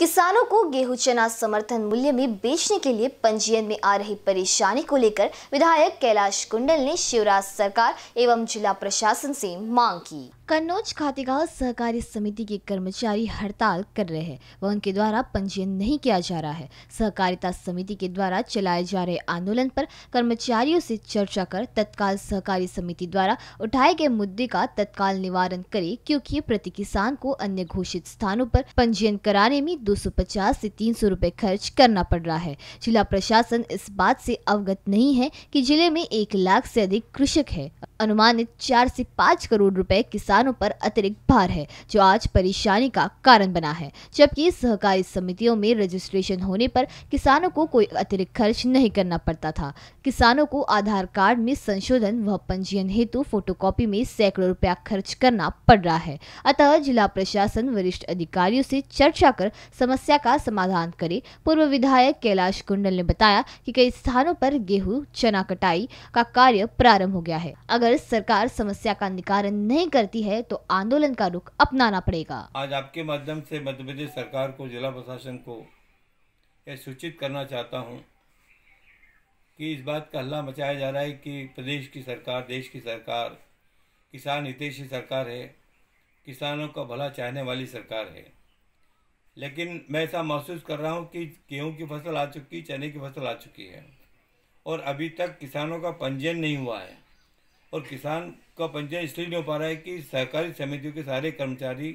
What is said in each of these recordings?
किसानों को गेहूं चना समर्थन मूल्य में बेचने के लिए पंजीयन में आ रही परेशानी को लेकर विधायक कैलाश कुंडल ने शिवराज सरकार एवं जिला प्रशासन से मांग की कन्नौज खातेगा सहकारी समिति के कर्मचारी हड़ताल कर रहे हैं व उनके द्वारा पंजीयन नहीं किया जा रहा है सहकारिता समिति के द्वारा चलाए जा रहे आंदोलन पर कर्मचारियों से चर्चा कर तत्काल सहकारी समिति द्वारा उठाए गए मुद्दे का तत्काल निवारण करे क्योंकि प्रति किसान को अन्य घोषित स्थानों पर पंजीयन कराने में 250 से 300 रुपए खर्च करना पड़ रहा है जिला प्रशासन इस बात से अवगत नहीं है कि जिले में एक लाख से अधिक कृषक है अनुमानित चार से पाँच करोड़ रुपए किसानों पर अतिरिक्त भार है जो आज परेशानी का कारण बना है जबकि सहकारी समितियों में रजिस्ट्रेशन होने पर किसानों को कोई अतिरिक्त खर्च नहीं करना पड़ता था किसानों को आधार कार्ड में संशोधन व पंजीयन हेतु फोटोकॉपी में सैकड़ों रुपया खर्च करना पड़ रहा है अतः जिला प्रशासन वरिष्ठ अधिकारियों से चर्चा कर समस्या का समाधान करे पूर्व विधायक कैलाश कुंडल ने बताया कि कई स्थानों पर गेहूं चना कटाई का कार्य प्रारंभ हो गया है अगर अगर सरकार समस्या का निकारण नहीं करती है तो आंदोलन का रुख अपनाना पड़ेगा आज आपके माध्यम से मध्य प्रदेश सरकार को जिला प्रशासन को यह सूचित करना चाहता हूँ कि इस बात का हल्ला मचाया जा रहा है कि प्रदेश की सरकार देश की सरकार किसान हितेशी सरकार है किसानों का भला चाहने वाली सरकार है लेकिन मैं ऐसा महसूस कर रहा हूँ कि गेहूँ की फसल आ चुकी चने की फसल आ चुकी है और अभी तक किसानों का पंजीयन नहीं हुआ है और किसान का पंचायत इसलिए नहीं हो पा रहा है कि सहकारी समितियों के सारे कर्मचारी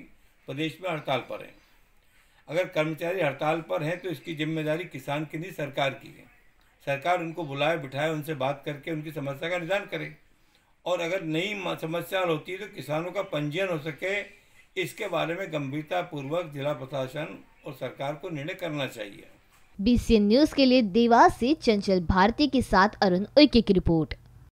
प्रदेश में हड़ताल पर हैं अगर कर्मचारी हड़ताल पर हैं तो इसकी जिम्मेदारी किसान की नहीं सरकार की है सरकार उनको बुलाए बिठाए उनसे बात करके उनकी समस्या का निदान करे और अगर नई समस्या होती है तो किसानों का पंजीयन हो सके इसके बारे में गंभीरता पूर्वक जिला प्रशासन और सरकार को निर्णय करना चाहिए बी न्यूज के लिए देवास से चंचल भारती के साथ अरुण उइके की रिपोर्ट